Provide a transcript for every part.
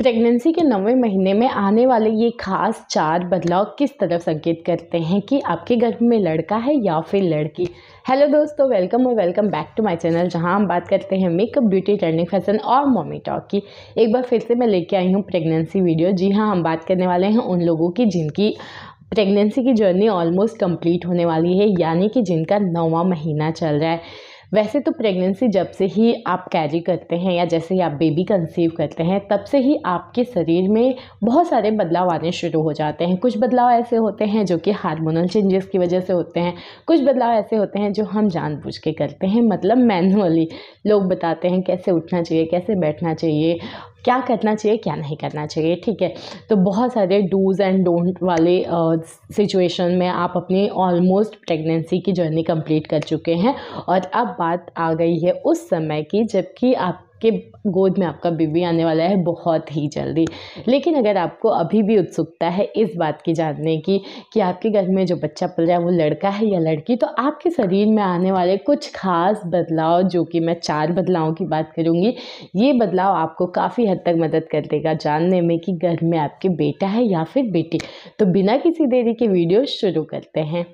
pregnancy के नवे महीने में आने वाले ये खास चार बदलाव किस तरफ संकेत करते हैं कि आपके गर्भ में लड़का है या फिर लड़की हेलो दोस्तों वेलकम और welcome back to my channel जहां हम बात करते हैं मेकअप ब्यूटी टर्निंग फैशन और मॉमी टॉक की एक बार फिर से मैं लेके आई हूँ प्रेगनेंसी वीडियो जी हाँ हम बात करने वाले हैं उन लोगों की जिनकी प्रेगनेंसी की जर्नी ऑलमोस्ट कंप्लीट होने वाली है यानी कि जिनका नौवा महीना चल रहा है वैसे तो प्रेगनेंसी जब से ही आप कैरी करते हैं या जैसे ही आप बेबी कंसीव करते हैं तब से ही आपके शरीर में बहुत सारे बदलाव आने शुरू हो जाते हैं कुछ बदलाव ऐसे होते हैं जो कि हार्मोनल चेंजेस की वजह से होते हैं कुछ बदलाव ऐसे होते हैं जो हम जानबूझ के करते हैं मतलब मैनुअली लोग बताते हैं कैसे उठना चाहिए कैसे बैठना चाहिए क्या करना चाहिए क्या नहीं करना चाहिए ठीक है तो बहुत सारे डूज़ एंड डोंट वाले सिचुएशन में आप अपनी ऑलमोस्ट प्रेगनेंसी की जर्नी कंप्लीट कर चुके हैं और अब बात आ गई है उस समय की जबकि आप आपके गोद में आपका बेबी आने वाला है बहुत ही जल्दी लेकिन अगर आपको अभी भी उत्सुकता है इस बात की जानने की कि आपके घर में जो बच्चा पल रहा है वो लड़का है या लड़की तो आपके शरीर में आने वाले कुछ खास बदलाव जो कि मैं चार बदलावों की बात करूँगी ये बदलाव आपको काफ़ी हद तक मदद कर देगा जानने में कि घर में आपके बेटा है या फिर बेटी तो बिना किसी देरी के वीडियो शुरू करते हैं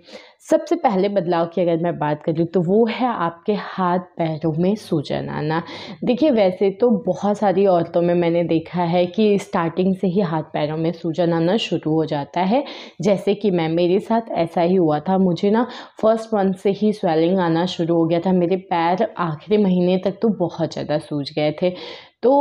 सबसे पहले बदलाव की अगर मैं बात करूँ तो वो है आपके हाथ पैरों में सूजन आना देखिए वैसे तो बहुत सारी औरतों में मैंने देखा है कि स्टार्टिंग से ही हाथ पैरों में सूजन आना शुरू हो जाता है जैसे कि मैं मेरे साथ ऐसा ही हुआ था मुझे ना फर्स्ट मंथ से ही स्वेलिंग आना शुरू हो गया था मेरे पैर आखिरी महीने तक तो बहुत ज़्यादा सूज गए थे तो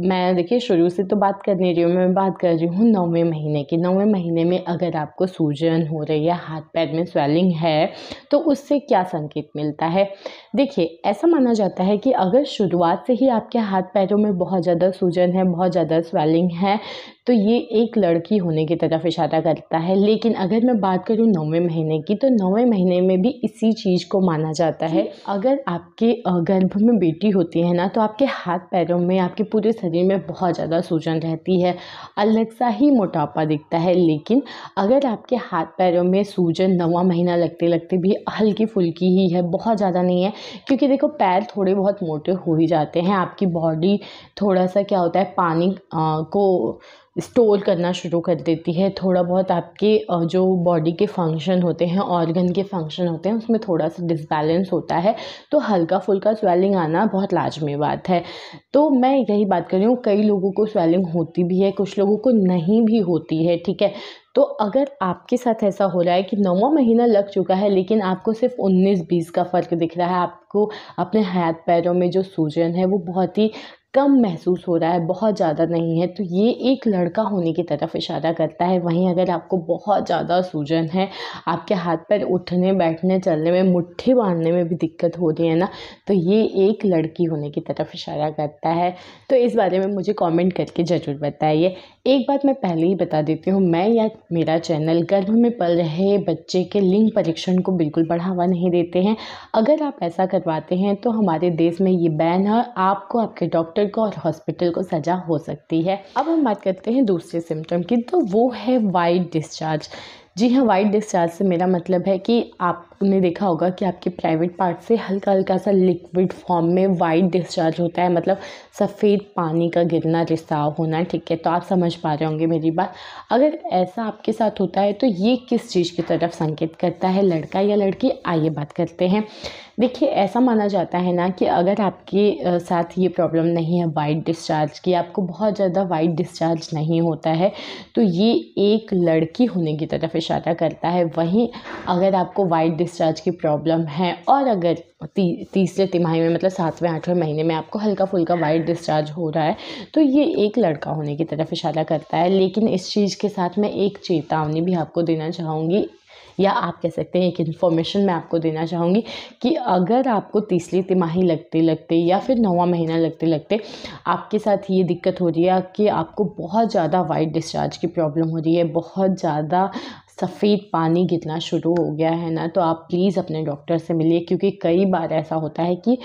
मैं देखिए शुरू से तो बात कर नहीं रही हूँ मैं बात कर रही हूँ नौवें महीने की नौवें महीने में अगर आपको सूजन हो रही है हाथ पैर में स्वेलिंग है तो उससे क्या संकेत मिलता है देखिए ऐसा माना जाता है कि अगर शुरुआत से ही आपके हाथ पैरों में बहुत ज़्यादा सूजन है बहुत ज़्यादा स्वेलिंग है तो ये एक लड़की होने की तरफ इशारा करता है लेकिन अगर मैं बात करूँ नौवें महीने की तो नौवें महीने में भी इसी चीज़ को माना जाता है अगर आपके गर्भ में बेटी होती है ना तो आपके हाथ पैरों में आपके पूरे शरीर में बहुत ज़्यादा सूजन रहती है अलग सा ही मोटापा दिखता है लेकिन अगर आपके हाथ पैरों में सूजन नवा महीना लगते लगते भी हल्की फुल्की ही है बहुत ज़्यादा नहीं है क्योंकि देखो पैर थोड़े बहुत मोटे हो ही जाते हैं आपकी बॉडी थोड़ा सा क्या होता है पानी आ, को स्टोर करना शुरू कर देती है थोड़ा बहुत आपके जो बॉडी के फंक्शन होते हैं ऑर्गन के फंक्शन होते हैं उसमें थोड़ा सा डिसबैलेंस होता है तो हल्का फुल्का स्वेलिंग आना बहुत लाजमी बात है तो मैं यही बात कर रही हूँ कई लोगों को स्वेलिंग होती भी है कुछ लोगों को नहीं भी होती है ठीक है तो अगर आपके साथ ऐसा हो रहा है कि नौवा महीना लग चुका है लेकिन आपको सिर्फ उन्नीस बीस का फ़र्क दिख रहा है आपको अपने हाथ पैरों में जो सूजन है वो बहुत ही कम महसूस हो रहा है बहुत ज़्यादा नहीं है तो ये एक लड़का होने की तरफ इशारा करता है वहीं अगर आपको बहुत ज़्यादा सूजन है आपके हाथ पर उठने बैठने चलने में मुट्ठी बांधने में भी दिक्कत हो रही है ना तो ये एक लड़की होने की तरफ इशारा करता है तो इस बारे में मुझे कमेंट करके ज़रूर बताइए एक बात मैं पहले ही बता देती हूँ मैं या मेरा चैनल गर्भ में पल रहे बच्चे के लिंग परीक्षण को बिल्कुल बढ़ावा नहीं देते हैं अगर आप ऐसा करवाते हैं तो हमारे देश में ये बैन है आपको आपके डॉक्टर बुजुर्ग और हॉस्पिटल को सजा हो सकती है अब हम बात करते हैं दूसरे सिम्टम की तो वो है वाइट डिस्चार्ज जी हाँ वाइट डिस्चार्ज से मेरा मतलब है कि आप आपने देखा होगा कि आपके प्राइवेट पार्ट से हल्का हल्का सा लिक्विड फॉर्म में वाइट डिस्चार्ज होता है मतलब सफ़ेद पानी का गिरना रिसाव होना ठीक है तो आप समझ पा रहे होंगे मेरी बात अगर ऐसा आपके साथ होता है तो ये किस चीज़ की तरफ संकेत करता है लड़का या लड़की आइए बात करते हैं देखिए ऐसा माना जाता है ना कि अगर आपके साथ ये प्रॉब्लम नहीं है वाइट डिस्चार्ज की आपको बहुत ज़्यादा वाइट डिस्चार्ज नहीं होता है तो ये एक लड़की होने की तरफ इशारा करता है वहीं अगर आपको वाइट डिस्चार्ज डिस्चार्ज की प्रॉब्लम है और अगर ती, तीसरे तिमाही में मतलब सातवें आठवें महीने में आपको हल्का फुल्का वाइट डिस्चार्ज हो रहा है तो ये एक लड़का होने की तरफ इशारा करता है लेकिन इस चीज़ के साथ मैं एक चेतावनी भी आपको देना चाहूँगी या आप कह सकते हैं एक इन्फॉर्मेशन मैं आपको देना चाहूँगी कि अगर आपको तीसरी तिमाही लगते लगते या फिर नवा महीना लगते लगते आपके साथ ये दिक्कत हो रही है कि आपको बहुत ज़्यादा वाइट डिस्चार्ज की प्रॉब्लम हो रही है बहुत ज़्यादा सफ़ेद पानी गिरना शुरू हो गया है ना तो आप प्लीज़ अपने डॉक्टर से मिलिए क्योंकि कई बार ऐसा होता है कि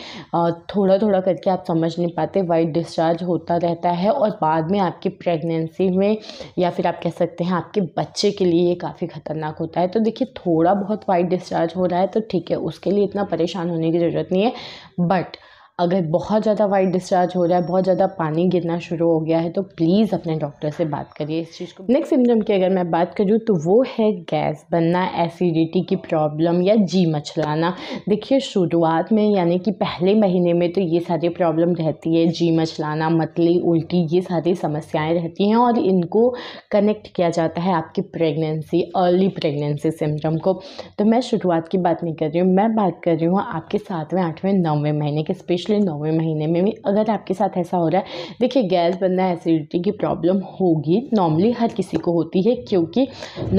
थोड़ा थोड़ा करके आप समझ नहीं पाते वाइट डिस्चार्ज होता रहता है और बाद में आपकी प्रेगनेंसी में या फिर आप कह सकते हैं आपके बच्चे के लिए ये काफ़ी ख़तरनाक होता है तो देखिए थोड़ा बहुत वाइट डिस्चार्ज हो रहा है तो ठीक है उसके लिए इतना परेशान होने की ज़रूरत नहीं है बट अगर बहुत ज़्यादा वाइट डिस्चार्ज हो रहा है बहुत ज़्यादा पानी गिरना शुरू हो गया है तो प्लीज़ अपने डॉक्टर से बात करिए इस चीज़ को नेक्स्ट सिम्टम की अगर मैं बात करूँ तो वो है गैस बनना एसिडिटी की प्रॉब्लम या जी मचलाना देखिए शुरुआत में यानी कि पहले महीने में तो ये सारी प्रॉब्लम रहती है जी मचलाना मतली उल्टी ये सारी समस्याएँ रहती हैं और इनको कनेक्ट किया जाता है आपकी प्रेगनेंसी अर्ली प्रेगनेंसी सिम्टम को तो मैं शुरुआत की बात नहीं कर रही हूँ मैं बात कर रही हूँ आपके सातवें आठवें नौवें महीने के स्पेशल स्पेशली नौवें महीने में भी अगर आपके साथ ऐसा हो रहा है देखिए गैस बनना एसिडिटी की प्रॉब्लम होगी नॉर्मली हर किसी को होती है क्योंकि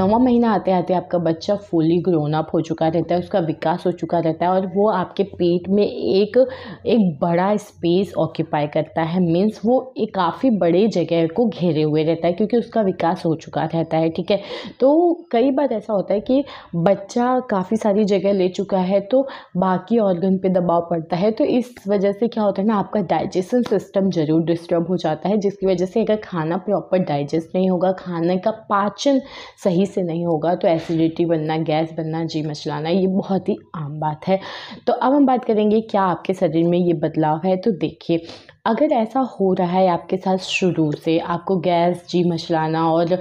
नौवा महीना आते आते आपका बच्चा फुली ग्रोन अप हो चुका रहता है उसका विकास हो चुका रहता है और वो आपके पेट में एक एक बड़ा स्पेस ऑक्यूपाई करता है मीन्स वो एक काफ़ी बड़े जगह को घेरे हुए रहता है क्योंकि उसका विकास हो चुका रहता है ठीक है तो कई बार ऐसा होता है कि बच्चा काफ़ी सारी जगह ले चुका है तो बाकी ऑर्गन पे दबाव पड़ता है तो इस वजह वजह से क्या होता है ना आपका डाइजेशन सिस्टम ज़रूर डिस्टर्ब हो जाता है जिसकी वजह से अगर खाना प्रॉपर डाइजेस्ट नहीं होगा खाने का पाचन सही से नहीं होगा तो एसिडिटी बनना गैस बनना जी मचलाना ये बहुत ही आम बात है तो अब हम बात करेंगे क्या आपके शरीर में ये बदलाव है तो देखिए अगर ऐसा हो रहा है आपके साथ शुरू से आपको गैस जी मचलाना और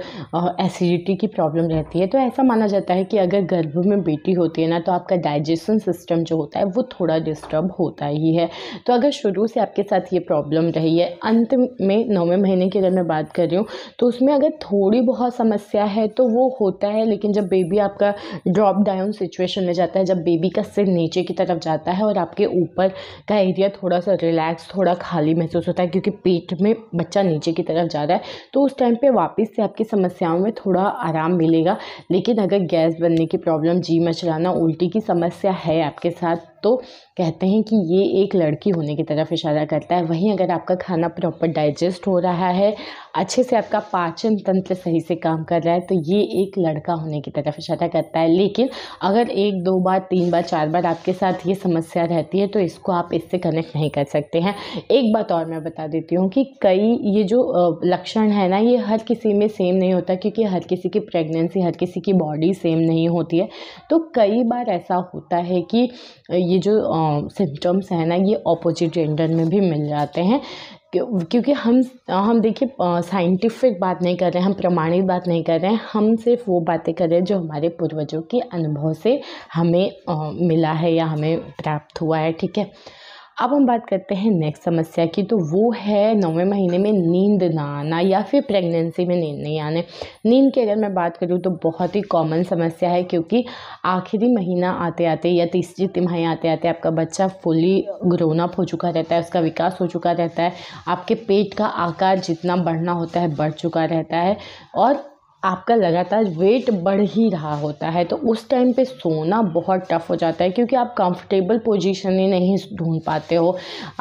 एसिडिटी की प्रॉब्लम रहती है तो ऐसा माना जाता है कि अगर गर्भ में बेटी होती है ना तो आपका डाइजेशन सिस्टम जो होता है वो थोड़ा डिस्टर्ब होता ही है तो अगर शुरू से आपके साथ ये प्रॉब्लम रही है अंत में नौवें महीने की अगर मैं बात कर रही हूँ तो उसमें अगर थोड़ी बहुत समस्या है तो वो होता है लेकिन जब बेबी आपका ड्रॉप डाउन सिचुएशन में जाता है जब बेबी का सिर नीचे की तरफ जाता है और आपके ऊपर का एरिया थोड़ा सा रिलैक्स थोड़ा खाली महसूस होता है क्योंकि पेट में बच्चा नीचे की तरफ जा रहा है तो उस टाइम पे वापस से आपकी समस्याओं में थोड़ा आराम मिलेगा लेकिन अगर गैस बनने की प्रॉब्लम जी मचलाना उल्टी की समस्या है आपके साथ तो कहते हैं कि ये एक लड़की होने की तरफ इशारा करता है वहीं अगर आपका खाना प्रॉपर डाइजेस्ट हो रहा है अच्छे से आपका पाचन तंत्र सही से काम कर रहा है तो ये एक लड़का होने की तरफ इशारा करता है लेकिन अगर एक दो बार तीन बार चार बार आपके साथ ये समस्या रहती है तो इसको आप इससे कनेक्ट नहीं कर सकते हैं एक बात और मैं बता देती हूँ कि कई ये जो लक्षण है ना ये हर किसी में सेम नहीं होता क्योंकि हर किसी की प्रेगनेंसी हर किसी की बॉडी सेम नहीं होती है तो कई बार ऐसा होता है कि ये जो सिम्टम्स हैं ना ये ऑपोजिट जेंडर में भी मिल जाते हैं क्योंकि हम हम देखिए साइंटिफिक बात नहीं कर रहे हैं हम प्रमाणित बात नहीं कर रहे हैं हम सिर्फ वो बातें कर रहे हैं जो हमारे पूर्वजों के अनुभव से हमें आ, मिला है या हमें प्राप्त हुआ है ठीक है अब हम बात करते हैं नेक्स्ट समस्या की तो वो है नौवें महीने में नींद ना आना या फिर प्रेगनेंसी में नींद नहीं आने नींद की अगर मैं बात करूँ तो बहुत ही कॉमन समस्या है क्योंकि आखिरी महीना आते आते या तीसरी तिमाही आते आते आपका बच्चा फुली ग्रोन अप हो चुका रहता है उसका विकास हो चुका रहता है आपके पेट का आकार जितना बढ़ना होता है बढ़ चुका रहता है और आपका लगातार वेट बढ़ ही रहा होता है तो उस टाइम पे सोना बहुत टफ हो जाता है क्योंकि आप कंफर्टेबल पोजीशन ही नहीं ढूंढ पाते हो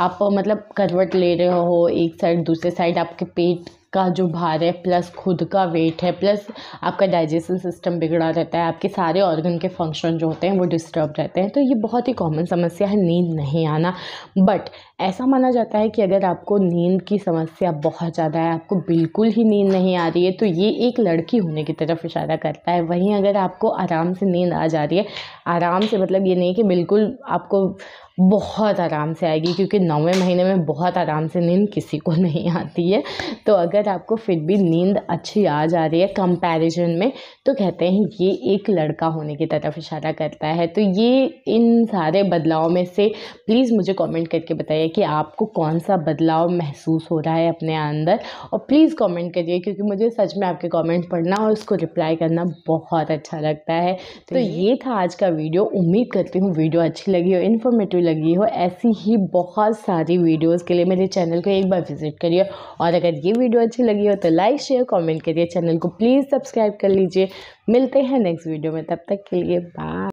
आप मतलब करवट ले रहे हो एक साइड दूसरे साइड आपके पेट का जो भार है प्लस खुद का वेट है प्लस आपका डाइजेशन सिस्टम बिगड़ा रहता है आपके सारे ऑर्गन के फंक्शन जो होते हैं वो डिस्टर्ब रहते हैं तो ये बहुत ही कॉमन समस्या है नींद नहीं आना बट ऐसा माना जाता है कि अगर आपको नींद की समस्या बहुत ज़्यादा है आपको बिल्कुल ही नींद नहीं आ रही है तो ये एक लड़की होने की तरफ इशारा करता है वहीं अगर आपको आराम से नींद आ जा रही है आराम से मतलब ये नहीं कि बिल्कुल आपको बहुत आराम से आएगी क्योंकि नौवें महीने में बहुत आराम से नींद किसी को नहीं आती है तो अगर आपको फिर भी नींद अच्छी आ जा रही है कंपैरिजन में तो कहते हैं ये एक लड़का होने की तरफ इशारा करता है तो ये इन सारे बदलाव में से प्लीज़ मुझे कमेंट करके बताइए कि आपको कौन सा बदलाव महसूस हो रहा है अपने अंदर और प्लीज़ कॉमेंट करिए क्योंकि मुझे सच में आपके कॉमेंट पढ़ना और उसको रिप्लाई करना बहुत अच्छा लगता है तो, तो ये था आज का वीडियो उम्मीद करती हूँ वीडियो अच्छी लगी हो इन्फॉर्मेटिव लगी हो ऐसी ही बहुत सारी वीडियोस के लिए मेरे चैनल को एक बार विज़िट करिए और अगर ये वीडियो अच्छी लगी हो तो लाइक शेयर कमेंट करिए चैनल को प्लीज़ सब्सक्राइब कर लीजिए मिलते हैं नेक्स्ट वीडियो में तब तक के लिए बाय